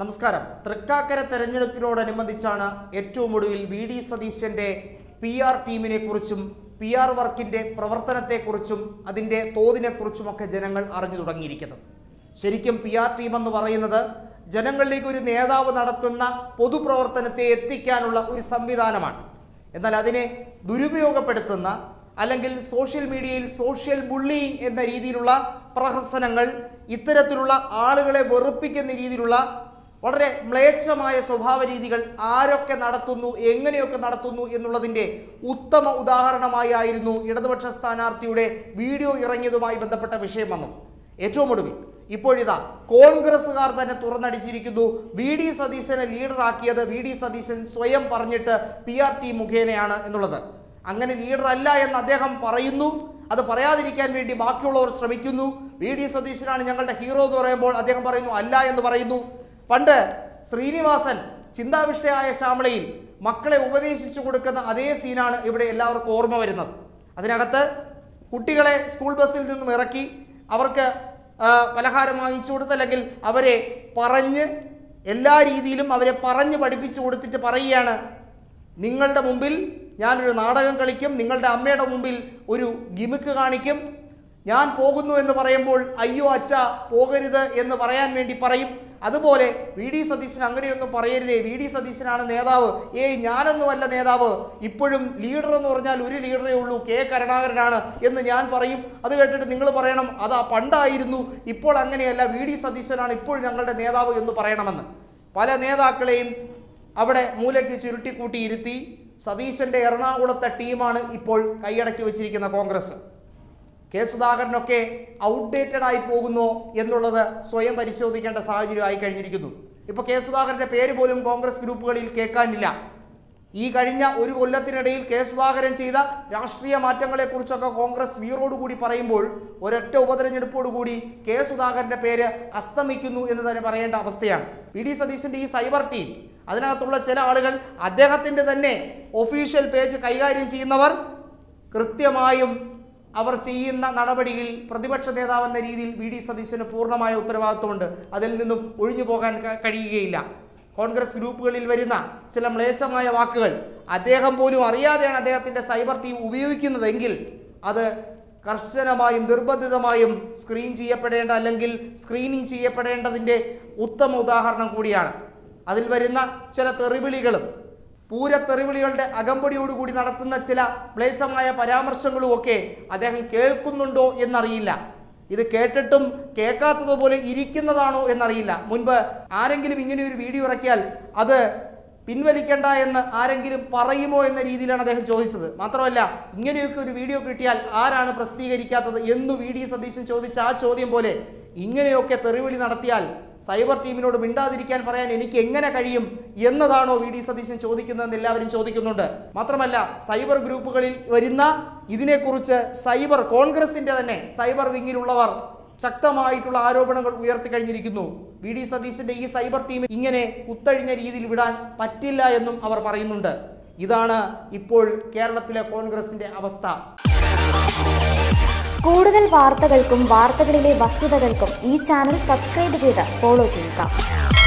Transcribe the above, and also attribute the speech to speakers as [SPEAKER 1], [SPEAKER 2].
[SPEAKER 1] നമസ്കാരം തൃക്കാക്കര തെരഞ്ഞെടുപ്പിനോടനുബന്ധിച്ചാണ് ഏറ്റവും ഒടുവിൽ വി ഡി സതീശൻ്റെ പി ആർ ടീമിനെ കുറിച്ചും പി ആർ വർക്കിൻ്റെ പ്രവർത്തനത്തെക്കുറിച്ചും അതിൻ്റെ തോതിനെക്കുറിച്ചുമൊക്കെ ജനങ്ങൾ അറിഞ്ഞു തുടങ്ങിയിരിക്കുന്നത് ശരിക്കും പി ആർ ടീം എന്ന് പറയുന്നത് ജനങ്ങളിലേക്ക് ഒരു നേതാവ് നടത്തുന്ന പൊതുപ്രവർത്തനത്തെ എത്തിക്കാനുള്ള ഒരു സംവിധാനമാണ് എന്നാൽ അതിനെ ദുരുപയോഗപ്പെടുത്തുന്ന അല്ലെങ്കിൽ സോഷ്യൽ മീഡിയയിൽ സോഷ്യൽ ബുള്ളിയിങ് എന്ന രീതിയിലുള്ള പ്രഹസനങ്ങൾ ഇത്തരത്തിലുള്ള ആളുകളെ വെറുപ്പിക്കുന്ന രീതിയിലുള്ള വളരെ മ്ലേച്ഛമായ സ്വഭാവ രീതികൾ ആരൊക്കെ നടത്തുന്നു എങ്ങനെയൊക്കെ നടത്തുന്നു എന്നുള്ളതിൻ്റെ ഉത്തമ ഉദാഹരണമായിരുന്നു ഇടതുപക്ഷ സ്ഥാനാർത്ഥിയുടെ വീഡിയോ ഇറങ്ങിയതുമായി ബന്ധപ്പെട്ട വിഷയം വന്നത് ഏറ്റവും ഒടുവിൽ ഇപ്പോഴിതാ കോൺഗ്രസ്സുകാർ തന്നെ തുറന്നടിച്ചിരിക്കുന്നു വി ഡി സതീശനെ ലീഡറാക്കിയത് വി ഡി സതീശൻ സ്വയം പറഞ്ഞിട്ട് പി ആർ ടി മുഖേനയാണ് എന്നുള്ളത് അങ്ങനെ ലീഡർ അല്ല എന്ന് അദ്ദേഹം പറയുന്നു അത് പറയാതിരിക്കാൻ വേണ്ടി ബാക്കിയുള്ളവർ ശ്രമിക്കുന്നു വി ഡി സതീശനാണ് ഞങ്ങളുടെ ഹീറോ എന്ന് പറയുമ്പോൾ അദ്ദേഹം പറയുന്നു അല്ല എന്ന് പറയുന്നു പണ്ട് ശ്രീനിവാസൻ ചിന്താവിഷ്ടയായ ശ്യാമളയിൽ മക്കളെ ഉപദേശിച്ചു കൊടുക്കുന്ന അതേ സീനാണ് ഇവിടെ എല്ലാവർക്കും ഓർമ്മ വരുന്നത് അതിനകത്ത് കുട്ടികളെ സ്കൂൾ ബസ്സിൽ നിന്നും ഇറക്കി അവർക്ക് പലഹാരം വാങ്ങിച്ചു കൊടുത്തല്ലെങ്കിൽ അവരെ പറഞ്ഞ് എല്ലാ രീതിയിലും അവരെ പറഞ്ഞ് പഠിപ്പിച്ചു കൊടുത്തിട്ട് പറയുകയാണ് നിങ്ങളുടെ മുമ്പിൽ ഞാനൊരു നാടകം കളിക്കും നിങ്ങളുടെ അമ്മയുടെ മുമ്പിൽ ഒരു ഗിമിക്ക് കാണിക്കും ഞാൻ പോകുന്നു എന്ന് പറയുമ്പോൾ അയ്യോ അച്ഛ പോകരുത് എന്ന് പറയാൻ വേണ്ടി പറയും അതുപോലെ വി ഡി സതീശൻ അങ്ങനെയൊന്നും പറയരുതേ വി ഡി സതീശനാണ് നേതാവ് ഏയ് അല്ല നേതാവ് ഇപ്പോഴും ലീഡർ എന്ന് പറഞ്ഞാൽ ഒരു ലീഡറേ ഉള്ളൂ കെ കരുണാകരനാണ് എന്ന് ഞാൻ പറയും അത് കേട്ടിട്ട് നിങ്ങൾ പറയണം അതാ പണ്ടായിരുന്നു ഇപ്പോൾ അങ്ങനെയല്ല വി ഡി സതീശനാണ് ഇപ്പോൾ ഞങ്ങളുടെ നേതാവ് എന്ന് പറയണമെന്ന് പല നേതാക്കളെയും അവിടെ മൂലയ്ക്ക് ചുരുട്ടിക്കൂട്ടിയിരുത്തി സതീശൻ്റെ എറണാകുളത്തെ ടീമാണ് ഇപ്പോൾ കൈയടക്കി വെച്ചിരിക്കുന്ന കോൺഗ്രസ് കെ സുധാകരനൊക്കെ ഔട്ട്ഡേറ്റഡ് ആയി പോകുന്നു എന്നുള്ളത് സ്വയം പരിശോധിക്കേണ്ട സാഹചര്യമായി കഴിഞ്ഞിരിക്കുന്നു ഇപ്പൊ കെ സുധാകരന്റെ പേര് പോലും കോൺഗ്രസ് ഗ്രൂപ്പുകളിൽ കേൾക്കാനില്ല ഈ കഴിഞ്ഞ ഒരു കൊല്ലത്തിനിടയിൽ കെ സുധാകരൻ ചെയ്ത രാഷ്ട്രീയ മാറ്റങ്ങളെക്കുറിച്ചൊക്കെ കോൺഗ്രസ് വീറോടുകൂടി പറയുമ്പോൾ ഒരൊറ്റ ഉപതെരഞ്ഞെടുപ്പോടുകൂടി കെ സുധാകരന്റെ പേര് അസ്തമിക്കുന്നു എന്ന് തന്നെ പറയേണ്ട അവസ്ഥയാണ് പി ഡി സതീശൻ്റെ ഈ സൈബർ ടീം അതിനകത്തുള്ള ചില ആളുകൾ അദ്ദേഹത്തിൻ്റെ തന്നെ ഒഫീഷ്യൽ പേജ് കൈകാര്യം ചെയ്യുന്നവർ കൃത്യമായും അവർ ചെയ്യുന്ന നടപടിയിൽ പ്രതിപക്ഷ നേതാവെന്ന രീതിയിൽ വി ഡി സതീശന് പൂർണ്ണമായ ഉത്തരവാദിത്വമുണ്ട് അതിൽ നിന്നും ഒഴിഞ്ഞു പോകാൻ കഴിയുകയില്ല കോൺഗ്രസ് ഗ്രൂപ്പുകളിൽ വരുന്ന ചില മ്ലേച്ഛമായ വാക്കുകൾ അദ്ദേഹം പോലും അറിയാതെയാണ് അദ്ദേഹത്തിൻ്റെ സൈബർ ടീം ഉപയോഗിക്കുന്നതെങ്കിൽ അത് കർശനമായും നിർബന്ധിതമായും സ്ക്രീൻ ചെയ്യപ്പെടേണ്ട അല്ലെങ്കിൽ സ്ക്രീനിങ് ചെയ്യപ്പെടേണ്ടതിൻ്റെ ഉത്തമ ഉദാഹരണം കൂടിയാണ് അതിൽ വരുന്ന ചില തെറിവിളികളും പൂരത്തെറിവിളികളുടെ അകമ്പടിയോടുകൂടി നടത്തുന്ന ചില മ്ലേച്ഛമായ പരാമർശങ്ങളും ഒക്കെ അദ്ദേഹം കേൾക്കുന്നുണ്ടോ എന്നറിയില്ല ഇത് കേട്ടിട്ടും കേൾക്കാത്തതുപോലെ ഇരിക്കുന്നതാണോ എന്നറിയില്ല മുൻപ് ആരെങ്കിലും ഇങ്ങനെ ഒരു വീഡിയോ ഇറക്കിയാൽ അത് പിൻവലിക്കേണ്ട എന്ന് ആരെങ്കിലും പറയുമോ എന്ന രീതിയിലാണ് അദ്ദേഹം ചോദിച്ചത് മാത്രമല്ല ഇങ്ങനെയൊക്കെ ഒരു വീഡിയോ കിട്ടിയാൽ ആരാണ് പ്രസിദ്ധീകരിക്കാത്തത് എന്നു വി ഡി സതീശൻ ചോദിച്ച ആ ചോദ്യം പോലെ ഇങ്ങനെയൊക്കെ തെറിവിളി നടത്തിയാൽ സൈബർ ടീമിനോട് മിണ്ടാതിരിക്കാൻ പറയാൻ എനിക്ക് എങ്ങനെ കഴിയും എന്നതാണോ വി ഡി സതീശൻ ചോദിക്കുന്നതെന്ന് എല്ലാവരും ചോദിക്കുന്നുണ്ട് മാത്രമല്ല സൈബർ ഗ്രൂപ്പുകളിൽ വരുന്ന ഇതിനെക്കുറിച്ച് സൈബർ കോൺഗ്രസിന്റെ തന്നെ സൈബർ വിങ്ങിലുള്ളവർ ശക്തമായിട്ടുള്ള ആരോപണങ്ങൾ ഉയർത്തി കഴിഞ്ഞിരിക്കുന്നു വി ഡി സതീശന്റെ ഈ സൈബർ ടീം ഇങ്ങനെ കുത്തഴിഞ്ഞ രീതിയിൽ വിടാൻ പറ്റില്ല എന്നും അവർ പറയുന്നുണ്ട് ഇതാണ് ഇപ്പോൾ കേരളത്തിലെ കോൺഗ്രസിന്റെ അവസ്ഥ കൂടുതൽ വാർത്തകൾക്കും വാർത്തകളിലെ വസ്തുതകൾക്കും ഈ ചാനൽ സബ്സ്ക്രൈബ് ചെയ്ത് ഫോളോ ചെയ്യുക